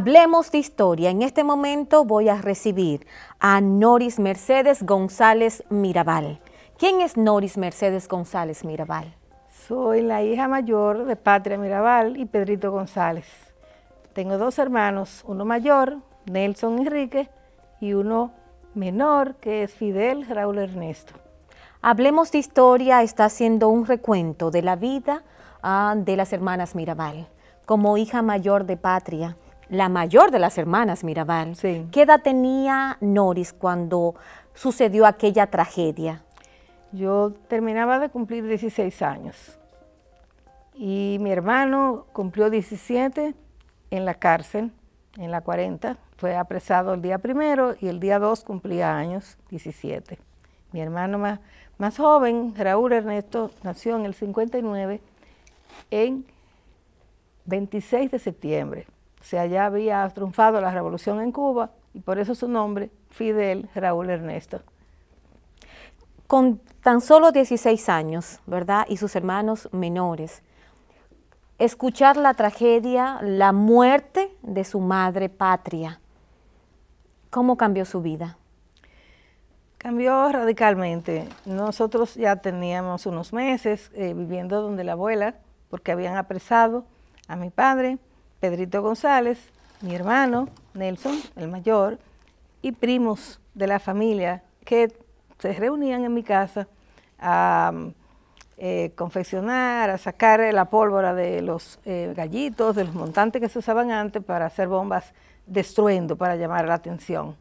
Hablemos de historia. En este momento voy a recibir a Noris Mercedes González Mirabal. ¿Quién es Noris Mercedes González Mirabal? Soy la hija mayor de Patria Mirabal y Pedrito González. Tengo dos hermanos, uno mayor, Nelson Enrique, y uno menor, que es Fidel Raúl Ernesto. Hablemos de historia está haciendo un recuento de la vida ah, de las hermanas Mirabal como hija mayor de Patria la mayor de las hermanas Mirabal. Sí. ¿Qué edad tenía Noris cuando sucedió aquella tragedia? Yo terminaba de cumplir 16 años y mi hermano cumplió 17 en la cárcel, en la 40. Fue apresado el día primero y el día 2 cumplía años, 17. Mi hermano más, más joven, Raúl Ernesto, nació en el 59 en 26 de septiembre sea, allá había triunfado la revolución en Cuba y por eso su nombre, Fidel Raúl Ernesto. Con tan solo 16 años, ¿verdad? Y sus hermanos menores, escuchar la tragedia, la muerte de su madre patria, ¿cómo cambió su vida? Cambió radicalmente. Nosotros ya teníamos unos meses eh, viviendo donde la abuela, porque habían apresado a mi padre Pedrito González, mi hermano Nelson, el mayor, y primos de la familia que se reunían en mi casa a eh, confeccionar, a sacar la pólvora de los eh, gallitos, de los montantes que se usaban antes para hacer bombas destruendo, para llamar la atención.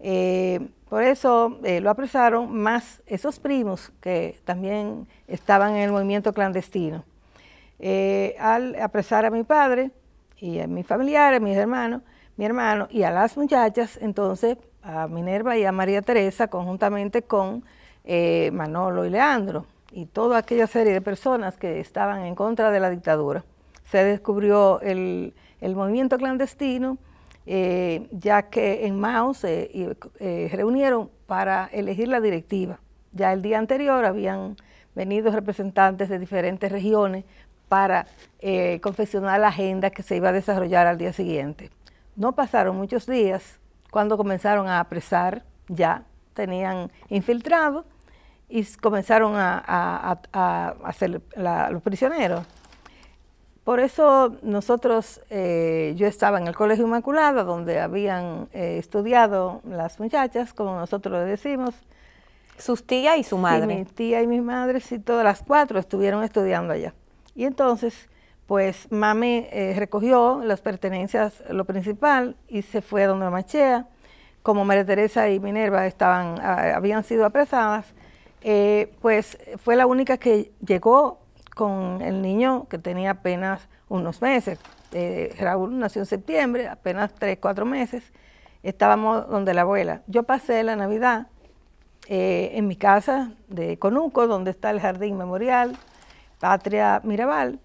Eh, por eso lo apresaron, más esos primos que también estaban en el movimiento clandestino. al apresar a mi padre, y a mis familiares, a mis hermanos, mi hermano, y a las muchachas, entonces a Minerva y a María Teresa, conjuntamente con eh, Manolo y Leandro, y toda aquella serie de personas que estaban en contra de la dictadura. Se descubrió el, movimiento clandestino, eh, ya que en Mao se eh, reunieron para elegir la directiva. Ya el día anterior habían venido representantes de diferentes regiones para eh, confeccionar la agenda que se iba a desarrollar al día siguiente. No pasaron muchos días cuando comenzaron a apresar, ya tenían infiltrado y comenzaron a, hacer los prisioneros. Por eso nosotros, eh, yo estaba en el Colegio Inmaculada, donde habían eh, estudiado las muchachas, como nosotros le decimos. Sus tías y su madre. mi tía y mi madre, y todas las cuatro estuvieron estudiando allá. Y entonces, pues Mame eh, recogió las pertenencias, lo principal, y se fue a donde Machea. Como María Teresa y Minerva estaban, ah, habían sido apresadas, eh, pues fue la única que llegó con el niño que tenía apenas unos meses. Eh, Raúl nació en septiembre, apenas tres, cuatro meses. Estábamos donde la abuela. Yo pasé la Navidad en mi casa de Conuco, donde está el jardín memorial, Patria Mirabal.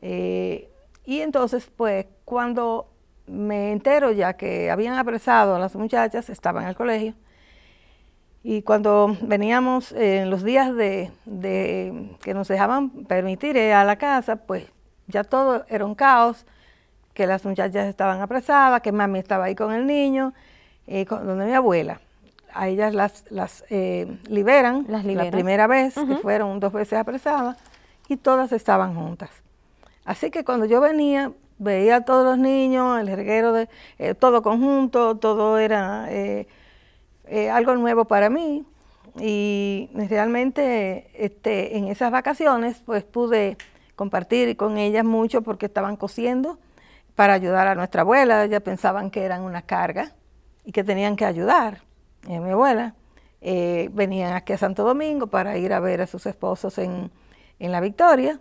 Eh, y entonces, pues, cuando me entero ya que habían apresado a las muchachas, estaban en el colegio, y cuando veníamos en los días de, que nos dejaban permitir ir a la casa, pues ya todo era un caos, que las muchachas estaban apresadas, que mami estaba ahí con el niño, eh, con, donde mi abuela. A ellas las, las eh, liberan, la primera vez, que fueron dos veces apresadas, y todas estaban juntas. Así que cuando yo venía, veía a todos los niños, el reguero, de, eh, todo conjunto, todo era eh, eh, algo nuevo para mí. Y realmente este, en esas vacaciones pues pude compartir con ellas mucho porque estaban cosiendo para ayudar a nuestra abuela. Ellas pensaban que eran una carga y que tenían que ayudar. mi abuela venían aquí a Santo Domingo para ir a ver a sus esposos en, en La Victoria,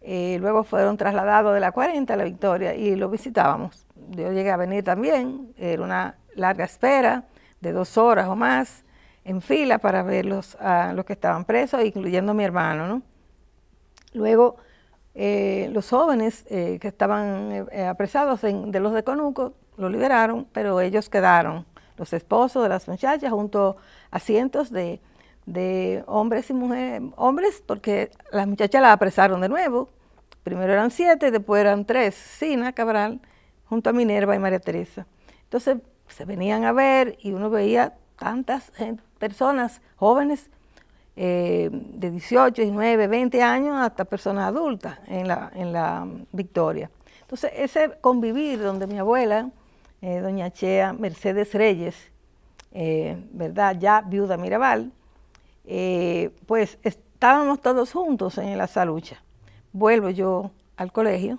eh, luego fueron trasladados de la 40 a La Victoria y lo visitábamos. Yo llegué a venir también, era una larga espera de dos horas o más en fila para ver a los que estaban presos, incluyendo a mi hermano. Luego, eh, los jóvenes eh, que estaban apresados de los de Conuco los liberaron, pero ellos quedaron, los esposos de las muchachas, junto a cientos de de hombres y mujeres, hombres porque las muchachas las apresaron de nuevo, primero eran siete, después eran tres, Sina Cabral, junto a Minerva y María Teresa. Entonces se venían a ver y uno veía tantas eh, personas jóvenes eh, de 18, 19, 20 años hasta personas adultas en la, en la mm, Victoria. Entonces ese convivir donde mi abuela, eh, doña Chea Mercedes Reyes, ¿verdad? Ya viuda Mirabal, eh, pues estábamos todos juntos en la lucha. Vuelvo yo al colegio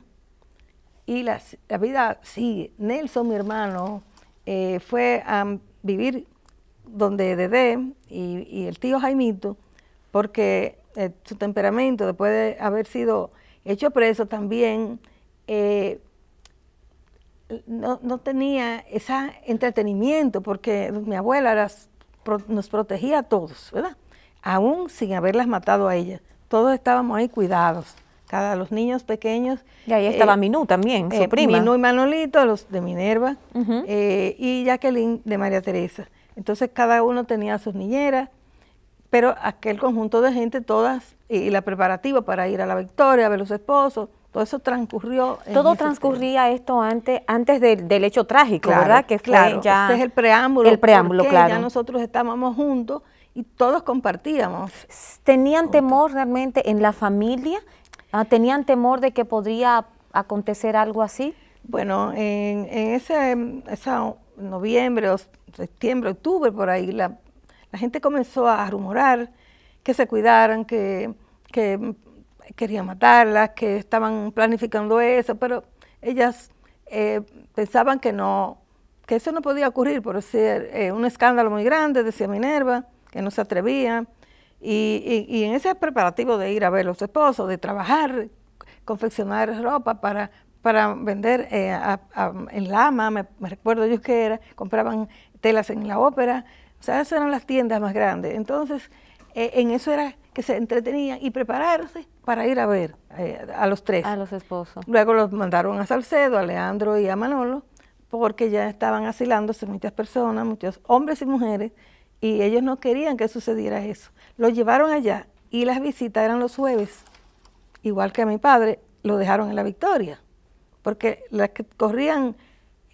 y la, vida sigue. Nelson, mi hermano, eh, fue a vivir donde Dede y, el tío Jaimito, porque eh, su temperamento, después de haber sido hecho preso también, eh, no, tenía ese entretenimiento, porque mi abuela nos protegía a todos, ¿verdad? aún sin haberlas matado a ellas. Todos estábamos ahí cuidados, cada los niños pequeños. Y ahí estaba eh, Minú también, su eh, prima. Minú y Manolito, los de Minerva, eh, y Jacqueline de María Teresa. Entonces cada uno tenía sus niñeras, pero aquel conjunto de gente, todas, y la preparativa para ir a la victoria, a ver los esposos, todo eso transcurrió. Todo transcurría esto antes, antes del hecho trágico, ¿verdad? Que claro, ya. es el preámbulo. El preámbulo, claro. Ya nosotros estábamos juntos y todos compartíamos. ¿Tenían temor realmente en la familia? Ah, ¿Tenían temor de que podría acontecer algo así? Bueno, en, en ese, noviembre, o septiembre, octubre, por ahí, la, la, gente comenzó a rumorar que se cuidaran, que, que querían matarlas, que estaban planificando eso, pero ellas eh, pensaban que no, que eso no podía ocurrir, por ser eh, un escándalo muy grande, decía Minerva, que no se atrevían. Y, en ese preparativo de ir a ver a los esposos, de trabajar, confeccionar ropa para, para vender eh, en Lama, me recuerdo yo que era, compraban telas en la ópera, o sea, esas eran las tiendas más grandes. Entonces, eh, en eso era que se entretenían y prepararse para ir a ver eh, a los tres. A los esposos. Luego los mandaron a Salcedo, a Leandro y a Manolo, porque ya estaban asilándose muchas personas, muchos hombres y mujeres, y ellos no querían que sucediera eso. Lo llevaron allá y las visitas eran los jueves. Igual que a mi padre, lo dejaron en la victoria, porque las que corrían,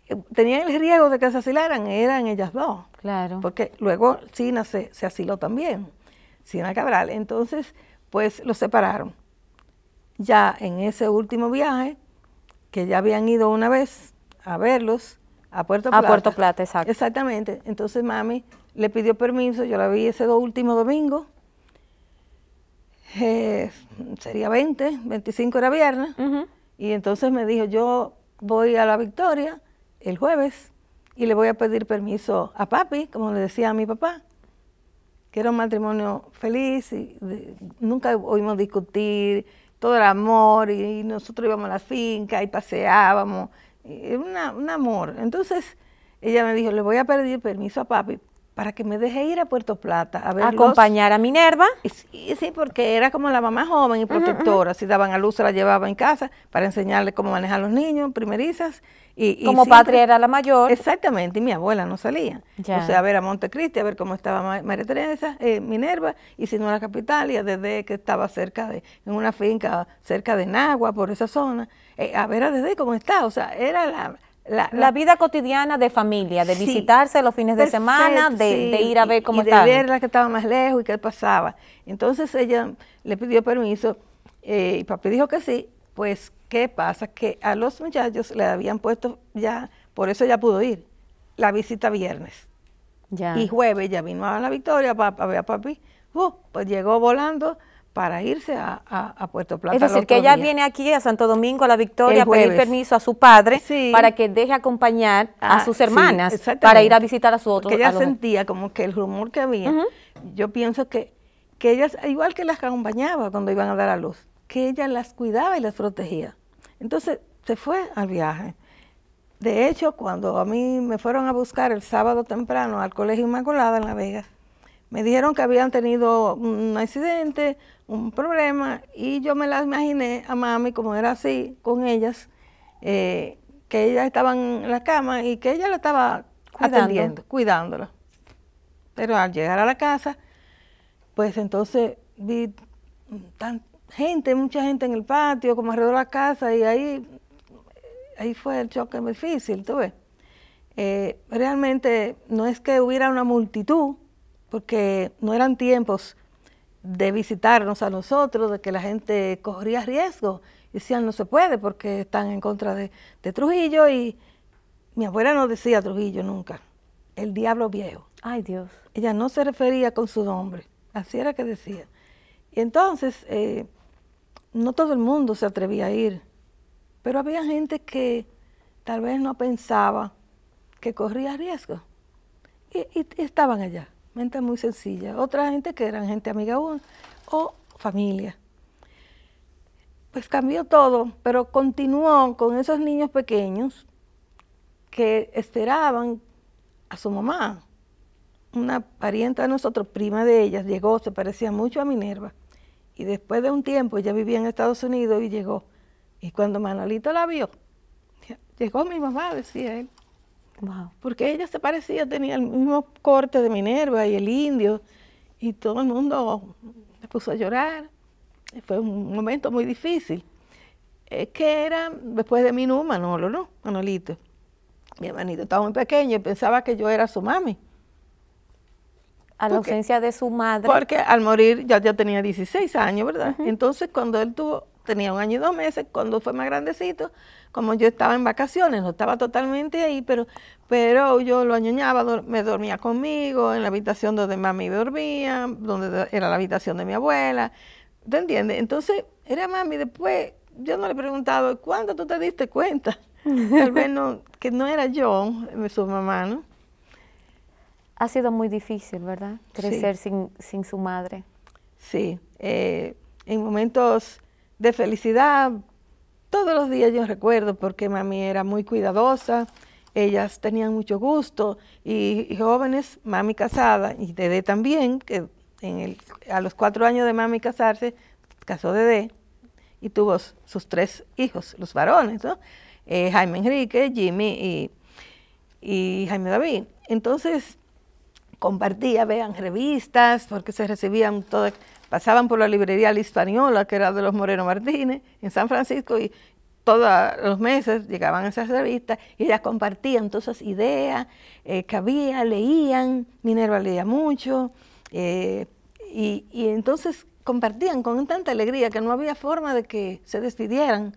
eh, tenían el riesgo de que se asilaran, eran ellas dos. Claro. Porque luego Sina se, se asiló también, Sina Cabral. Entonces, pues los separaron. Ya en ese último viaje, que ya habían ido una vez a verlos, a Puerto Plata. A Puerto Plata, exacto. Exactamente. Entonces mami le pidió permiso, yo la vi ese último domingo, sería 20, 25 era viernes, y entonces me dijo, yo voy a la Victoria el jueves y le voy a pedir permiso a papi, como le decía a mi papá, que era un matrimonio feliz, y nunca oímos discutir, todo era amor, y, nosotros íbamos a la finca y paseábamos, un amor. Entonces ella me dijo, le voy a pedir permiso a papi para que me deje ir a Puerto Plata a ver acompañar a Minerva sí, sí porque era como la mamá joven y protectora si daban a luz se la llevaba en casa para enseñarle cómo manejar a los niños primerizas y, como patria era la mayor exactamente y mi abuela no salía ya. o sea a ver a Montecristi a ver cómo estaba María Teresa eh, Minerva y si no a la capital y a que estaba cerca de en una finca cerca de Nagua por esa zona eh, a ver a Dede cómo está o sea era la la, vida cotidiana de familia, de visitarse los fines de semana, de, ir a ver cómo estaba. De ver la que estaba más lejos y qué pasaba. Entonces ella le pidió permiso eh, y papi dijo que sí. Pues, ¿qué pasa? Que a los muchachos le habían puesto ya, por eso ya pudo ir, la visita viernes. Y jueves ya vino a la Victoria, para ver a papi. Uh, pues llegó volando para irse a, Puerto Plata. Es decir, que ella viene aquí a Santo Domingo, a la Victoria, a pedir permiso a su padre para que deje acompañar a ah, sus hermanas para ir a visitar a su otro. Que ella sentía como que el rumor que había, yo pienso que, que ellas, igual que las acompañaba cuando iban a dar a luz, que ella las cuidaba y las protegía. Entonces se fue al viaje. De hecho, cuando a mí me fueron a buscar el sábado temprano al Colegio Inmaculada en La Vega, me dijeron que habían tenido un accidente, un problema y yo me la imaginé a mami, como era así con ellas, eh, que ellas estaban en la cama y que ella la estaba atendiendo, cuidándola. Pero al llegar a la casa, pues entonces vi tan, gente, mucha gente en el patio, como alrededor de la casa, y ahí, ahí fue el choque difícil, tú ves. Eh, realmente no es que hubiera una multitud, porque no eran tiempos de visitarnos a nosotros, de que la gente corría riesgo. Decían, no se puede porque están en contra de, Trujillo y mi abuela no decía Trujillo nunca, el diablo viejo. Ay Dios. Ella no se refería con su nombre, así era que decía. Y entonces, eh, no todo el mundo se atrevía a ir, pero había gente que tal vez no pensaba que corría riesgo y estaban allá. Mente muy sencilla. Otra gente que eran gente amiga aún o familia. Pues cambió todo, pero continuó con esos niños pequeños que esperaban a su mamá. Una parienta de nosotros, prima de ellas, llegó, se parecía mucho a Minerva. Y después de un tiempo, ella vivía en Estados Unidos y llegó. Y cuando Manolito la vio, llegó mi mamá, decía él. Porque ella se parecía, tenía el mismo corte de Minerva y el indio, y todo el mundo me puso a llorar. Fue un momento muy difícil. Es que era después de mi no, Manolo, ¿no? Manolito. Mi hermanito estaba muy pequeño y pensaba que yo era su mami. A la ausencia de su madre. Porque al morir ya ya tenía 16 años, ¿verdad? Entonces, cuando él tuvo tenía un año y dos meses, cuando fue más grandecito, como yo estaba en vacaciones, no estaba totalmente ahí, pero, pero yo lo añoñaba, me dormía conmigo, en la habitación donde mami dormía, donde era la habitación de mi abuela, ¿te entiendes? Entonces, era mami, después yo no le he preguntado, ¿cuándo tú te diste cuenta? Tal vez no, que no era yo, eh, su mamá, ¿no? Ha sido muy difícil, ¿verdad? Crecer sin, sin su madre. Sí, eh, en momentos de felicidad. Todos los días yo recuerdo porque mami era muy cuidadosa, ellas tenían mucho gusto y, jóvenes, mami casada y Dede también, que a los cuatro años de mami casarse, casó Dede y tuvo sus tres hijos, los varones, ¿no? Eh, Jaime Enrique, Jimmy y, y Jaime David. Entonces compartía, vean revistas, porque se recibían todas pasaban por la librería La Hispaniola, que era de los Moreno Martínez, en San Francisco, y todos los meses llegaban a esas revistas y ellas compartían todas esas ideas eh, que había, leían, Minerva leía mucho, eh, y entonces compartían con tanta alegría que no había forma de que se despidieran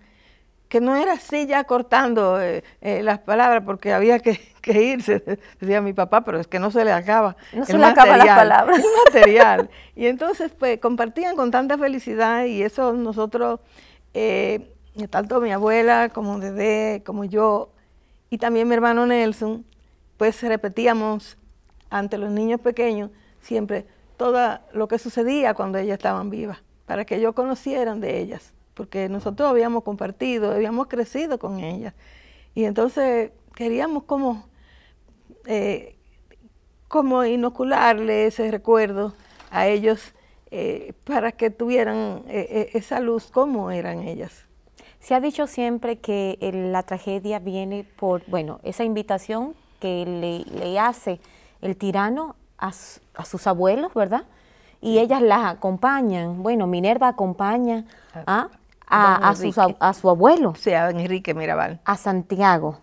que no era así ya cortando eh, eh, las palabras porque había que, irse, decía mi papá, pero es que no se le acaba. No se le las palabras. material. y entonces pues compartían con tanta felicidad y eso nosotros, eh, tanto mi abuela como Dede, como yo, y también mi hermano Nelson, pues repetíamos ante los niños pequeños siempre todo lo que sucedía cuando ellas estaban vivas, para que yo conocieran de ellas porque nosotros habíamos compartido, habíamos crecido con ellas. Y entonces queríamos como, eh, como inocularle ese recuerdo a ellos eh, para que tuvieran eh, esa luz como eran ellas. Se ha dicho siempre que la tragedia viene por, bueno, esa invitación que le, hace el tirano a, a sus abuelos, ¿verdad? y ellas las acompañan. Bueno, Minerva acompaña ah, a, a, a, a, su abuelo. sea, a Enrique Mirabal. A Santiago.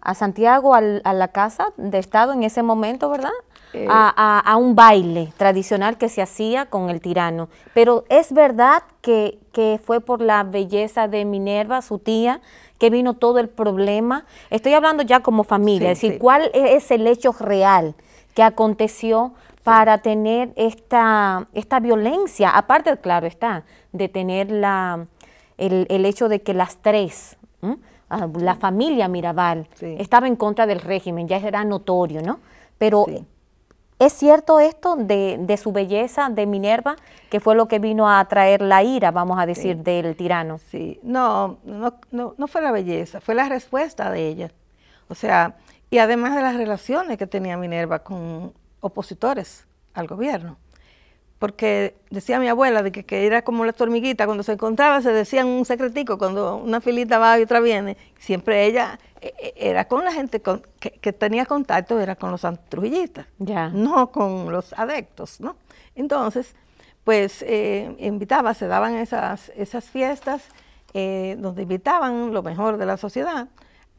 A Santiago, a la casa de Estado en ese momento, ¿verdad? Eh. A, un baile tradicional que se hacía con el tirano. Pero es verdad que, que fue por la belleza de Minerva, su tía, que vino todo el problema. Estoy hablando ya como familia, es decir, ¿cuál e-, es el hecho real que aconteció para tener esta, esta violencia, aparte, claro está, de tener la, el, el hecho de que las tres, ah, la familia Mirabal, estaba en contra del régimen, ya era notorio, ¿no? Pero ¿Es cierto esto de, de, su belleza, de Minerva, que fue lo que vino a atraer la ira, vamos a decir, del tirano? Sí, no, no, no, no, fue la belleza, fue la respuesta de ella. O sea, y además de las relaciones que tenía Minerva con opositores al gobierno porque decía mi abuela de que, era como las hormiguitas, cuando se encontraba se decían un secretico, cuando una filita va y otra viene, siempre ella e, e, era con la gente que, tenía contacto, era con los antrujillistas, no con los adeptos, ¿no? Entonces, pues eh, invitaba, se daban esas, esas fiestas eh, donde invitaban lo mejor de la sociedad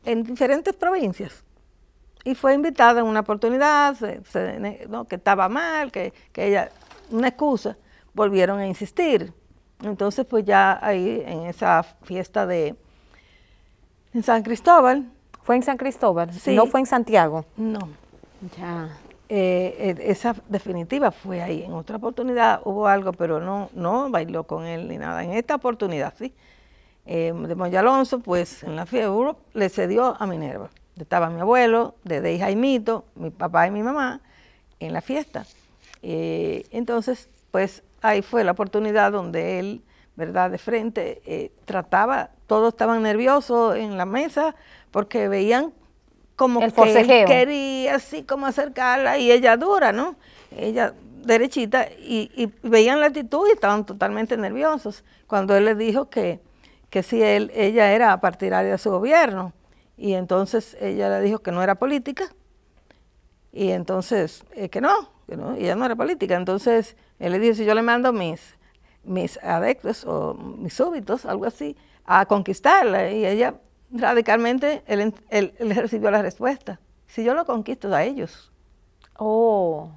en diferentes provincias y fue invitada en una oportunidad, que estaba mal, que, que, ella una excusa, volvieron a insistir. Entonces, pues ya ahí en esa fiesta de en San Cristóbal. ¿Fue en San Cristóbal? ¿No fue en Santiago? No. Ya. Eh, eh, esa definitiva fue ahí. En otra oportunidad hubo algo, pero no, no bailó con él ni nada. En esta oportunidad, sí. Eh, de Moya Alonso, pues en la fiesta le cedió a Minerva. Estaba mi abuelo, De y Jaimito, mi papá y mi mamá en la fiesta. Y eh, entonces, pues ahí fue la oportunidad donde él, ¿verdad? De frente, eh, trataba, todos estaban nerviosos en la mesa porque veían como que él quería así como acercarla y ella dura, ¿no? Ella derechita y, veían la actitud y estaban totalmente nerviosos cuando él le dijo que, que si él, ella era partidaria de su gobierno y entonces ella le dijo que no era política y entonces eh, que no, y ella no era política. Entonces, él le dijo, si yo le mando mis, mis adeptos o mis súbditos, algo así, a conquistarla, y ella radicalmente, él, él, recibió la respuesta, si yo lo conquisto a ellos. Oh,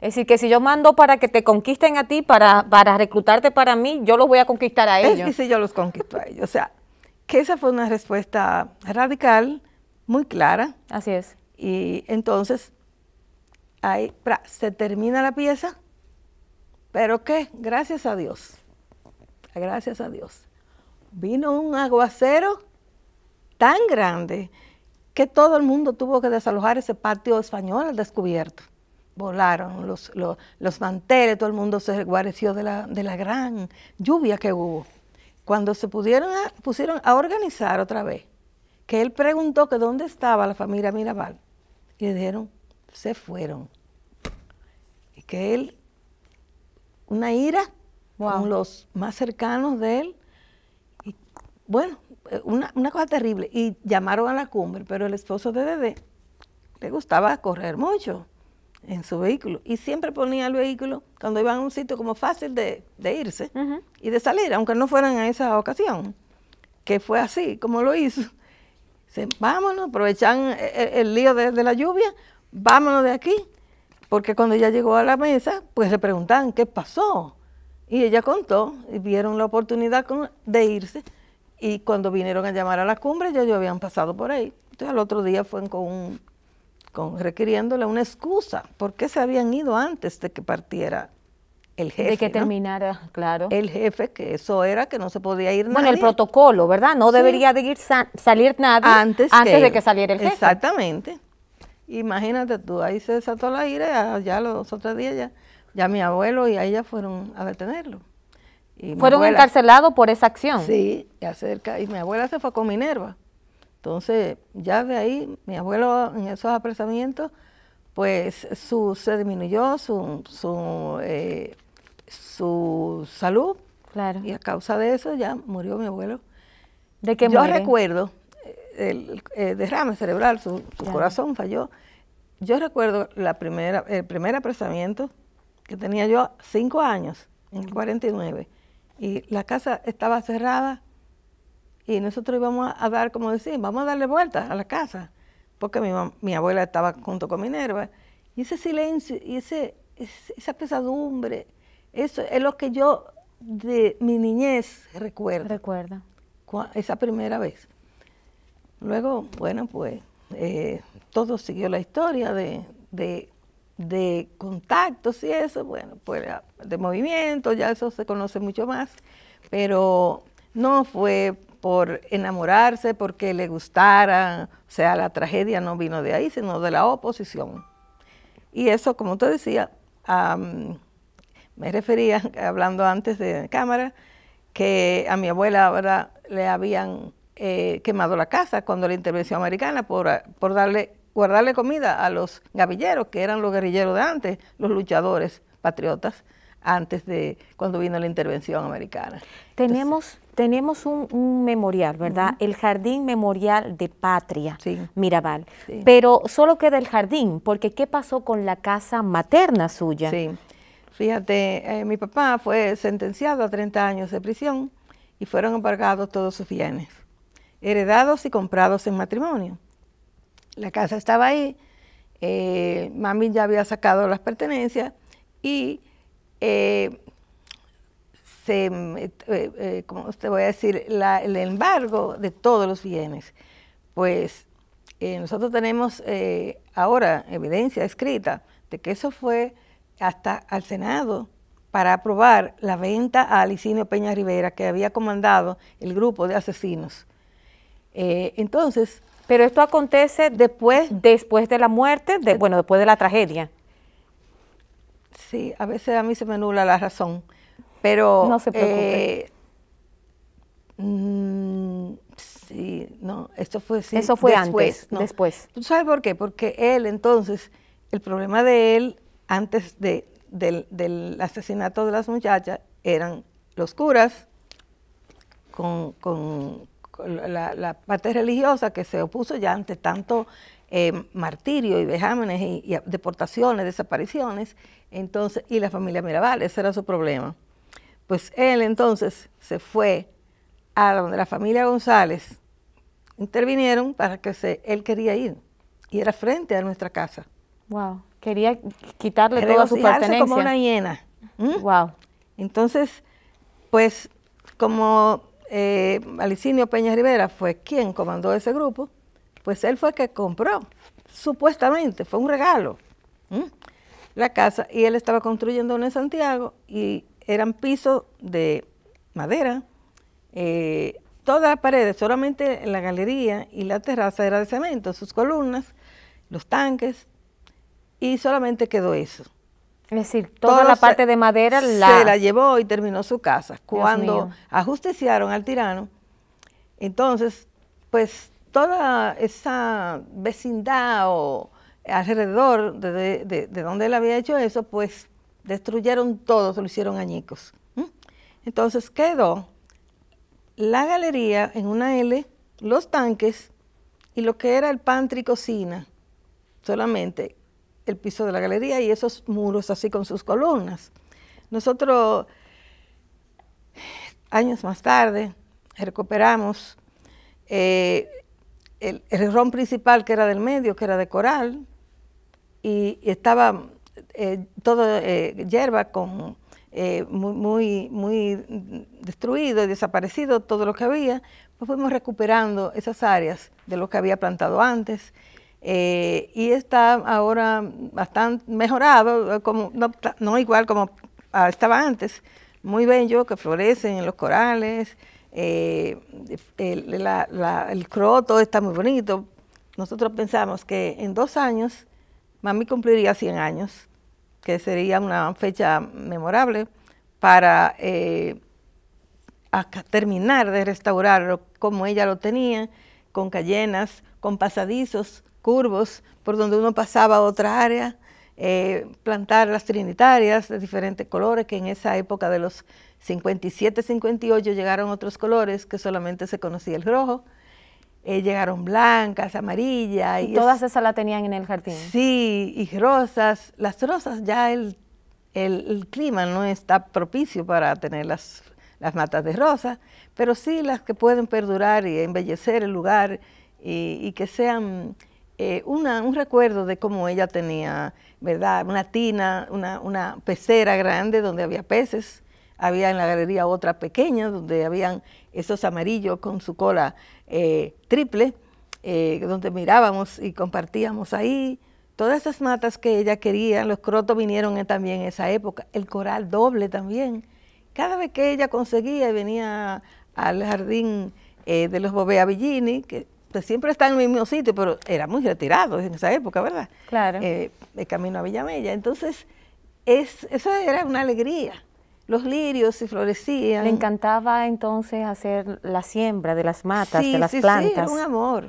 es decir, que si yo mando para que te conquisten a ti, para, para reclutarte para mí, yo los voy a conquistar a ellos. Y si yo los conquisto a ellos, o sea, que esa fue una respuesta radical, muy clara. Así es. Y entonces ahí se termina la pieza, pero ¿qué? Gracias a Dios, gracias a Dios. Vino un aguacero tan grande que todo el mundo tuvo que desalojar ese patio español al descubierto. Volaron los, manteles, todo el mundo se guareció de la, gran lluvia que hubo. Cuando se pudieron pusieron a organizar otra vez, que él preguntó que dónde estaba la familia Mirabal, y le dijeron, se fueron. Y que él, una ira con los más cercanos de él. bueno, eh, una, cosa terrible. Y llamaron a la cumbre, pero el esposo de Dede le gustaba correr mucho en su vehículo. Y siempre ponía el vehículo cuando iban a un sitio como fácil de, irse y de salir, aunque no fueran a esa ocasión. Que fue así como lo hizo. Dice, vámonos, aprovechan eh, eh, el, lío de, la lluvia vámonos de aquí. Porque cuando ella llegó a la mesa, pues le preguntaban qué pasó. Y ella contó, y vieron la oportunidad de irse. Y cuando vinieron a llamar a la cumbre, ya yo habían pasado por ahí. Entonces al otro día fueron con, con requiriéndole una excusa. ¿Por qué se habían ido antes de que partiera el jefe. De que terminara, claro. El jefe, que eso era que no se podía ir nada. nadie. Bueno, el protocolo, ¿verdad? No debería de ir salir nadie antes, de que saliera el jefe. Exactamente. Imagínate tú, ahí se desató la ira, ya los otros días ya, ya mi abuelo y ella fueron a detenerlo. ¿Fueron encarcelados por esa acción? Sí, y, acerca, y mi abuela se fue con Minerva. Entonces, ya de ahí, mi abuelo en esos apresamientos, pues su, se disminuyó su, su, eh, salud. Claro. Y a causa de eso ya murió mi abuelo. ¿De qué Yo recuerdo el, eh, derrame cerebral, su, corazón falló. Yo recuerdo la primera, el primer apresamiento que tenía yo cinco años, en el 49, y la casa estaba cerrada y nosotros íbamos a dar, como decía, vamos a darle vuelta a la casa, porque mi, mi abuela estaba junto con Minerva. Y ese silencio y ese, esa pesadumbre, eso es lo que yo de mi niñez recuerdo. Recuerda. Esa primera vez. Luego, bueno, pues eh, todo siguió la historia de, contactos y eso, bueno, pues de movimiento, ya eso se conoce mucho más, pero no fue por enamorarse, porque le gustara, o sea, la tragedia no vino de ahí, sino de la oposición. Y eso, como te decía, me refería, hablando antes de cámara, que a mi abuela ahora le habían eh, quemado la casa cuando la intervención americana por, por darle, guardarle comida a los gavilleros, que eran los guerrilleros de antes, los luchadores patriotas, antes de cuando vino la intervención americana. Tenemos, tenemos un, memorial, ¿verdad? El Jardín Memorial de Patria, Miraval Mirabal. Pero solo queda el jardín, porque ¿qué pasó con la casa materna suya? Sí. Fíjate, eh, mi papá fue sentenciado a 30 años de prisión y fueron embargados todos sus bienes heredados y comprados en matrimonio. La casa estaba ahí, eh, mami ya había sacado las pertenencias y eh, se, eh, eh, te voy a decir? el embargo de todos los bienes. Pues nosotros tenemos ahora evidencia escrita de que eso fue hasta al Senado para aprobar la venta a Alicinio Peña Rivera que había comandado el grupo de asesinos eh, entonces... Pero esto acontece después, después de la muerte, de, bueno, después de la tragedia. Sí, a veces a mí se me nula la razón, pero... No se preocupe. Eh, mm, sí, no, esto fue... Eso fue después, antes, ¿no? después. ¿Tú sabes por qué? Porque él entonces, el problema de él antes de, del, asesinato de las muchachas eran los curas con, la, parte religiosa que se opuso ya ante tanto eh, martirio y vejámenes y, deportaciones, desapariciones, entonces, y la familia Mirabal, ese era su problema. Pues él entonces se fue a donde la familia González intervinieron para que se, él quería ir y era frente a nuestra casa. Wow, quería quitarle toda su pertenencia. como una hiena. Wow. ¿Mm? Entonces, pues como eh, Alicinio Peña Rivera fue quien comandó ese grupo, pues él fue el que compró, supuestamente, fue un regalo, la casa, y él estaba construyendo en Santiago y eran pisos de madera, eh, todas las paredes, solamente la galería y la terraza era de cemento, sus columnas, los tanques, y solamente quedó eso. Es decir, toda la parte de madera la... Se la llevó y terminó su casa. Cuando ajusticiaron al tirano, entonces, pues toda esa vecindad o alrededor de, donde él había hecho eso, pues destruyeron todo, se lo hicieron añicos. Entonces quedó la galería en una L, los tanques y lo que era el pantry cocina solamente el piso de la galería y esos muros así con sus columnas. Nosotros, años más tarde, recuperamos eh, el, ron principal que era del medio, que era de coral, y, estaba toda eh, todo eh, hierba con, muy, muy, muy destruido y desaparecido todo lo que había, pues fuimos recuperando esas áreas de lo que había plantado antes eh, y está ahora bastante mejorado, eh, como, no, igual como ah, estaba antes, muy bello, que florecen en los corales, eh, el, croto está muy bonito. Nosotros pensamos que en dos años, mami cumpliría 100 años, que sería una fecha memorable para terminar de restaurarlo como ella lo tenía, con cayenas, con pasadizos, curvos por donde uno pasaba a otra área, eh, plantar las trinitarias de diferentes colores, que en esa época de los 57, 58 llegaron otros colores que solamente se conocía el rojo. Eh, llegaron blancas, amarillas. ¿Y, todas esas las tenían en el jardín? Sí, y rosas. Las rosas ya el, el, clima no está propicio para tener las, matas de rosas, pero sí las que pueden perdurar y embellecer el lugar y que sean eh, un recuerdo de cómo ella tenía, ¿verdad? Una tina, una, una pecera grande donde había peces, había en la galería otra pequeña donde habían esos amarillos con su cola eh, triple, eh, donde mirábamos y compartíamos ahí. Todas esas matas que ella quería, los crotos vinieron también en esa época, el coral doble también. Cada vez que ella conseguía y venía al jardín de los Bobea Villini, que siempre está en el mismo sitio, pero era muy retirado en esa época, ¿verdad? Claro. Eh, de camino a Villamella. Entonces, es, eso era una alegría. Los lirios se florecían. Le encantaba entonces hacer la siembra de las matas, de las plantas. Sí, era un amor.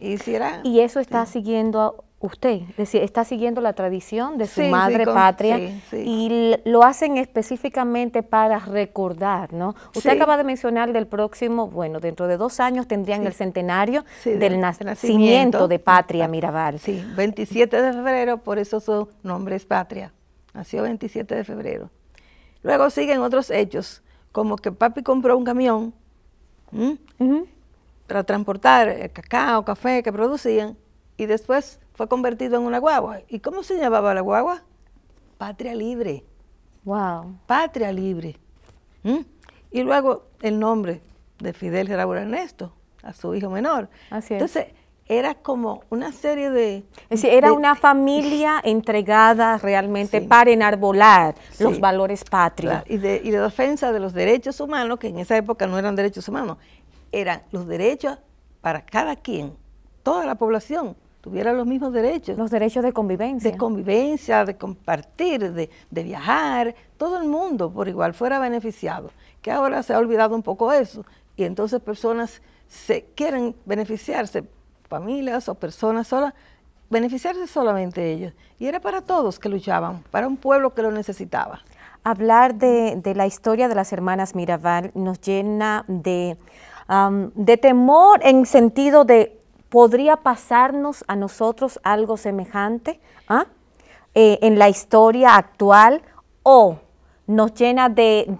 Y, eso está siguiendo usted, es decir, está siguiendo la tradición de su madre patria y lo hacen específicamente para recordar, ¿no? Usted acaba de mencionar del próximo, bueno, dentro de dos años tendrían el centenario del nacimiento, de Patria Mirabal. Sí, 27 de febrero, por eso su nombre es Patria, nació 27 de febrero. Luego siguen otros hechos, como que papi compró un camión, para transportar el eh, cacao, café que producían y después fue convertido en una guagua. ¿Y cómo se llamaba la guagua? Patria Libre. Wow. Patria Libre. ¿Mm? Y luego el nombre de Fidel Gerardo Ernesto, a su hijo menor. Así es. Entonces, era como una serie de... era una familia entregada realmente para enarbolar los valores patrios. y de defensa de los derechos humanos, que en esa época no eran derechos humanos, eran los derechos para cada quien, toda la población tuviera los mismos derechos. Los derechos de convivencia. De convivencia, de compartir, de, viajar, todo el mundo por igual fuera beneficiado. Que ahora se ha olvidado un poco eso y entonces personas se quieren beneficiarse, familias o personas solas, beneficiarse solamente ellos. Y era para todos que luchaban, para un pueblo que lo necesitaba. Hablar de la historia de las hermanas Mirabal nos llena de de temor en sentido de podría pasarnos a nosotros algo semejante ah? eh, en la historia actual o nos llena de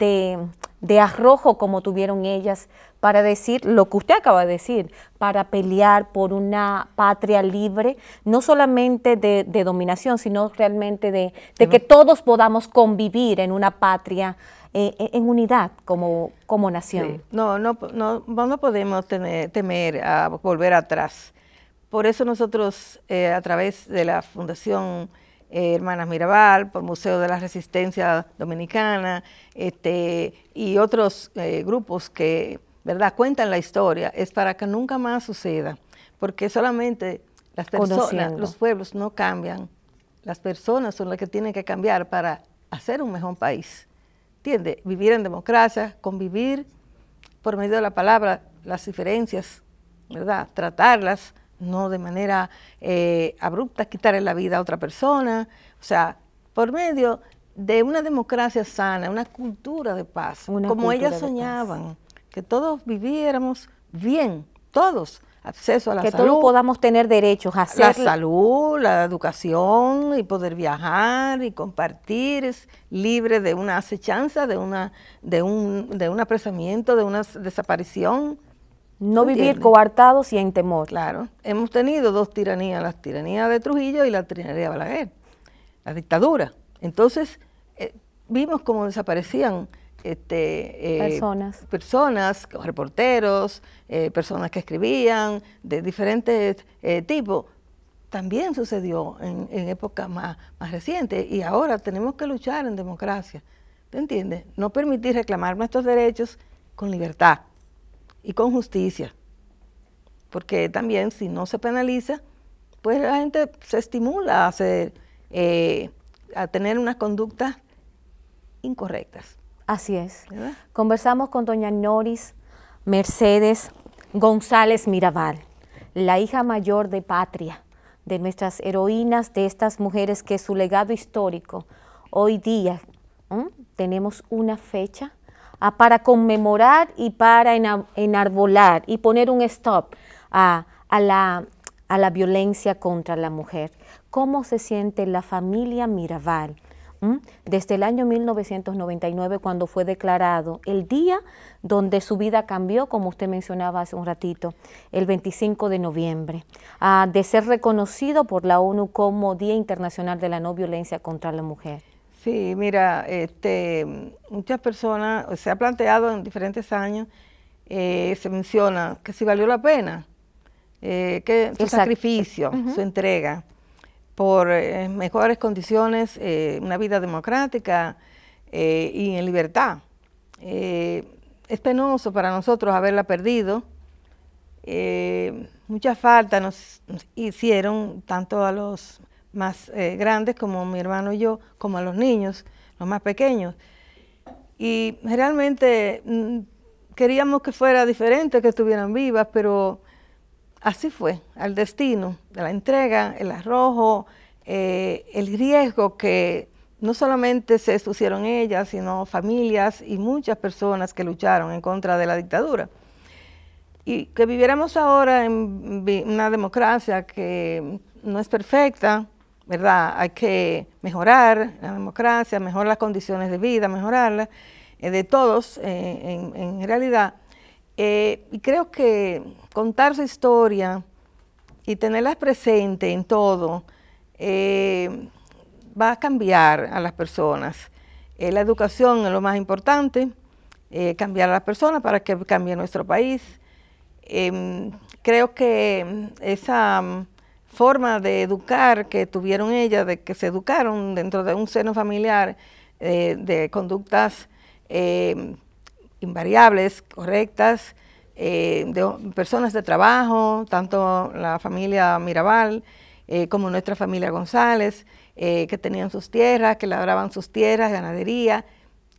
arrojo como tuvieron ellas para decir lo que usted acaba de decir, para pelear por una patria libre, no solamente de, dominación, sino realmente de, que todos podamos convivir en una patria. Eh, eh, en unidad como, como nación. No, no, podemos temer, a volver atrás. Por eso nosotros, eh, a través de la Fundación Hermanas Mirabal, por Museo de la Resistencia Dominicana, este, y otros grupos que ¿verdad? Cuentan la historia, es para que nunca más suceda, porque solamente las personas, los pueblos no cambian, las personas son las que tienen que cambiar para hacer un mejor país. ¿Entiendes? Vivir en democracia, convivir por medio de la palabra, las diferencias, ¿verdad? Tratarlas, no de manera eh, abrupta, quitarle la vida a otra persona, o sea, por medio de una democracia sana, una cultura de paz, como ellas soñaban que todos viviéramos bien, todos, acceso a la que salud. todos podamos tener derechos a hacer... La salud, la educación y poder viajar y compartir, libre de una acechanza, de, una, de, un, de un apresamiento, de una desaparición. No vivir coartados y en temor. Claro, hemos tenido dos tiranías, la tiranía de Trujillo y la tiranía de Balaguer, la dictadura. Entonces, eh, vimos cómo desaparecían este, eh, personas. personas, reporteros, eh, personas que escribían de diferentes eh, tipos, también sucedió en, en épocas más, más recientes y ahora tenemos que luchar en democracia. ¿Te entiendes? No permitir reclamar nuestros derechos con libertad y con justicia. Porque también si no se penaliza, pues la gente se estimula a, a tener unas conductas incorrectas. Así es. Conversamos con doña Noris Mercedes González Mirabal, la hija mayor de Patria, de nuestras heroínas, de estas mujeres que su legado histórico hoy día tenemos una fecha ah, para conmemorar y para enarbolar y poner un stop a, la, a la violencia contra la mujer. ¿Cómo se siente la familia Mirabal? desde el año 1999 cuando fue declarado el día donde su vida cambió, como usted mencionaba hace un ratito, el 25 de noviembre, de ser reconocido por la ONU como Día Internacional de la No Violencia contra la Mujer. Sí, mira, este, muchas personas, se ha planteado en diferentes años, eh, se menciona que si valió la pena, eh, que su sacrificio, su entrega por eh, mejores condiciones, eh, una vida democrática eh, y en libertad. es penoso para nosotros haberla perdido. Mucha falta nos hicieron, tanto a los más grandes como mi hermano y yo, como a los niños, los más pequeños. Y realmente mm, queríamos que fuera diferente, que estuvieran vivas, pero así fue, al destino de la entrega, el arrojo, eh, el riesgo que no solamente se expusieron ellas, sino familias y muchas personas que lucharon en contra de la dictadura. Y que viviéramos ahora en una democracia que no es perfecta, ¿verdad? Hay que mejorar la democracia, mejorar las condiciones de vida, mejorarla eh, de todos eh, en realidad eh, y creo que contar su historia y tenerla presente en todo eh, va a cambiar a las personas. Eh, la educación es lo más importante, cambiar a las personas para que cambie nuestro país. Em, creo que esa mm, forma de educar que tuvieron ellas, de que se educaron dentro de un seno familiar de conductas em, invariables, correctas, eh, de personas de trabajo, tanto la familia Mirabal eh, como nuestra familia González, eh, que tenían sus tierras, que labraban sus tierras, ganadería,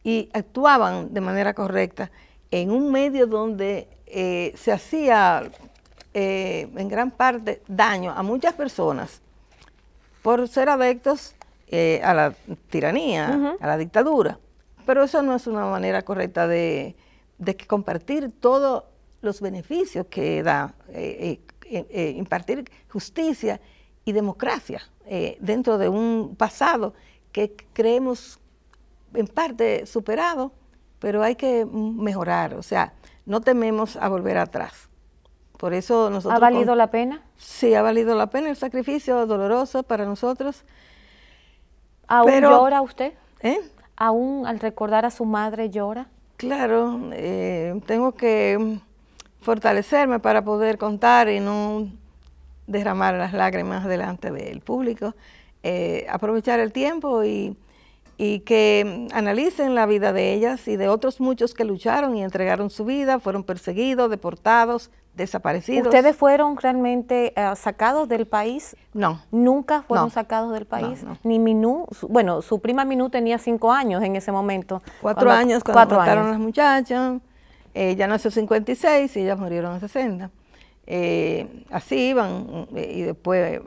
y actuaban de manera correcta en un medio donde se hacía en gran parte daño a muchas personas por ser adeptos a la tiranía, a la dictadura. Pero eso no es una manera correcta de, compartir todos los beneficios que da eh, eh, eh, impartir justicia y democracia dentro de un pasado que creemos en parte superado, pero hay que mejorar, o sea, no tememos a volver atrás. Por eso nosotros... ¿Ha valido la pena? Sí, ha valido la pena el sacrificio doloroso para nosotros. ¿Aún usted? aún al recordar a su madre llora? Claro, eh, tengo que fortalecerme para poder contar y no derramar las lágrimas delante del público, eh, aprovechar el tiempo y y que mm, analicen la vida de ellas y de otros muchos que lucharon y entregaron su vida, fueron perseguidos, deportados, desaparecidos. ¿Ustedes fueron realmente eh, sacados del país? No. ¿Nunca fueron sacados del país? No, Ni Minú, bueno, su prima Minú tenía cinco años en ese momento. Cuatro años cuando mataron las muchachas, ella eh, nació en 56 y ellas murieron en 60. Eh, así iban, eh, y después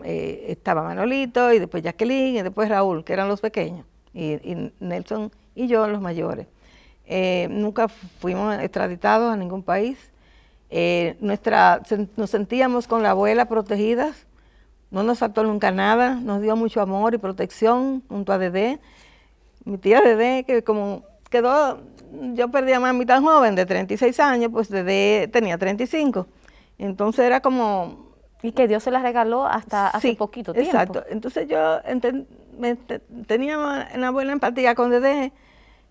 estaba Manolito, y después Jacqueline, y después Raúl, que eran los pequeños y, Nelson y yo los mayores. Eh, nunca fuimos extraditados a ningún país. Eh, nuestra, nos sentíamos con la abuela protegidas, no nos faltó nunca nada, nos dio mucho amor y protección junto a Dede. Mi tía Dede, que como quedó, yo perdí a mami tan joven, de 36 años, pues Dede tenía 35. Entonces era como... Y que Dios se la regaló hasta hace poquito tiempo. Exacto. Entonces yo entendí tenía una buena empatía con Dede,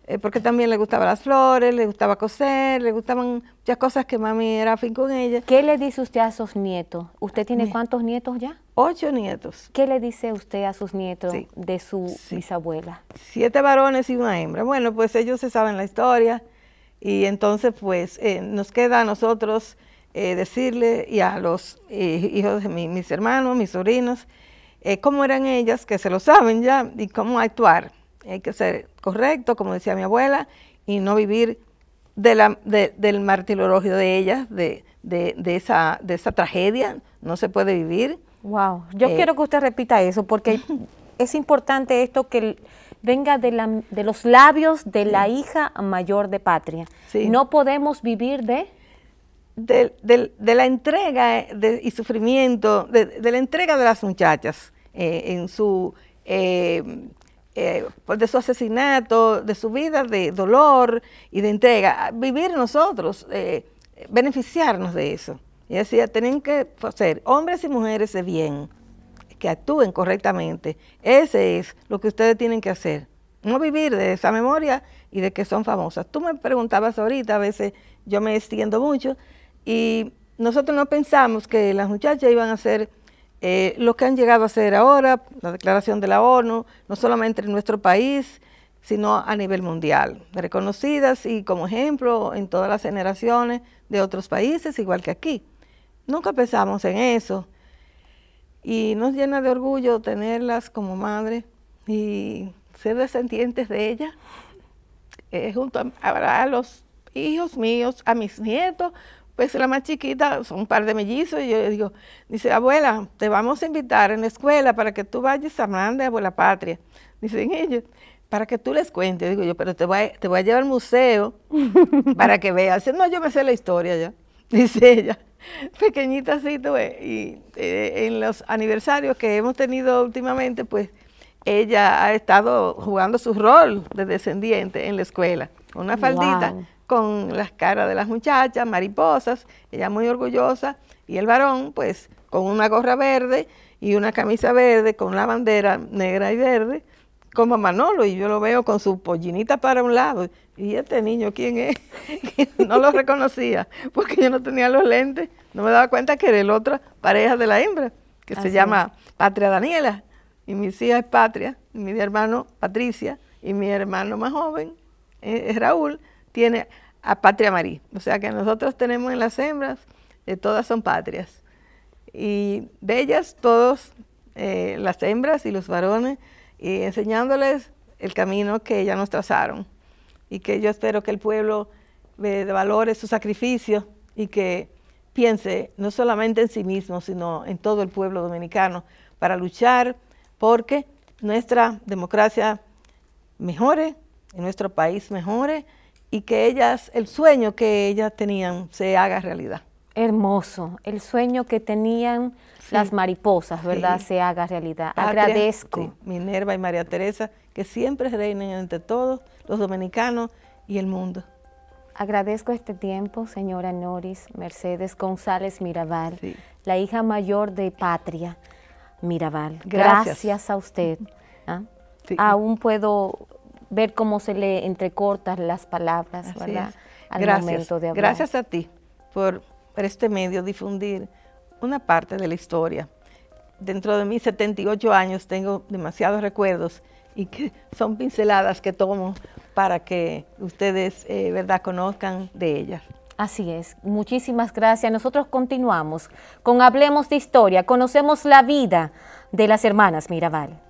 eh, porque también le gustaban las flores, le gustaba coser, le gustaban muchas cosas que mami era afín con ella. ¿Qué le dice usted a sus nietos? ¿Usted ah, tiene cuántos nietos ya? Ocho nietos. ¿Qué le dice usted a sus nietos de su bisabuela? Siete varones y una hembra. Bueno, pues ellos se saben la historia y entonces pues eh, nos queda a nosotros eh, decirle y a los hijos de mis hermanos, mis sobrinos, eh, cómo eran ellas, que se lo saben ya, y cómo actuar. Hay que ser correcto, como decía mi abuela, y no vivir de la, del martirologio de ellas, de, de, esa, tragedia, no se puede vivir. Wow, yo eh, quiero que usted repita eso, porque es importante esto que venga de, los labios de la hija mayor de patria. No podemos vivir de... De, la entrega eh, y sufrimiento, de, la entrega de las muchachas. Eh, en su, eh, eh, de su asesinato, de su vida de dolor y de entrega, vivir nosotros, beneficiarnos de eso. Y decía, tienen que ser hombres y mujeres de bien, que actúen correctamente. Ese es lo que ustedes tienen que hacer. No vivir de esa memoria y de que son famosas. Tú me preguntabas ahorita, a veces yo me extiendo mucho, y nosotros no pensamos que las muchachas iban a ser eh, lo que han llegado a ser ahora, la declaración de la ONU, no solamente en nuestro país, sino a nivel mundial, reconocidas y como ejemplo en todas las generaciones de otros países, igual que aquí. Nunca pensamos en eso y nos llena de orgullo tenerlas como madre y ser descendientes de ella eh, junto a los hijos míos, a mis nietos, pues la más chiquita, son un par de mellizos, y yo digo, dice, abuela, te vamos a invitar en la escuela para que tú vayas a hablar de Abuela Patria. Dicen ellos, para que tú les cuentes. Digo yo, pero te voy, a, te voy a llevar al museo para que veas. no, yo me sé la historia ya, dice ella. Pequeñita así, Y eh, en los aniversarios que hemos tenido últimamente, pues ella ha estado jugando su rol de descendiente en la escuela. Una faldita con las caras de las muchachas, mariposas, ella muy orgullosa, y el varón, pues, con una gorra verde y una camisa verde, con la bandera negra y verde, como Manolo, y yo lo veo con su pollinita para un lado. Y este niño, ¿quién es? no lo reconocía, porque yo no tenía los lentes, no me daba cuenta que era el otro pareja de la hembra, que se llama Patria Daniela, y mi hija es Patria, mi hermano Patricia, y mi hermano más joven, eh, es Raúl, tiene a patria marí. O sea que nosotros tenemos en las hembras, eh, todas son patrias. Y de ellas, todos, eh, las hembras y los varones, y enseñándoles el camino que ya nos trazaron. Y que yo espero que el pueblo eh, valore su sacrificio y que piense no solamente en sí mismo, sino en todo el pueblo dominicano para luchar porque nuestra democracia mejore, nuestro país mejore y que ellas, el sueño que ellas tenían se haga realidad. Hermoso, el sueño que tenían las mariposas, ¿verdad? Se haga realidad. Agradezco. Minerva y María Teresa, que siempre reinen entre todos los dominicanos y el mundo. Agradezco este tiempo, señora Noris Mercedes González Mirabal, la hija mayor de Patria Mirabal. Gracias, a usted. ¿ah? Aún puedo ver cómo se le entrecortan las palabras, ¿verdad? gracias, de Gracias a ti por este medio difundir una parte de la historia. Dentro de mis 78 años tengo demasiados recuerdos y que son pinceladas que tomo para que ustedes, eh, ¿verdad?, conozcan de ellas. Así es, muchísimas gracias. Nosotros continuamos con Hablemos de Historia, conocemos la vida de las hermanas Mirabal.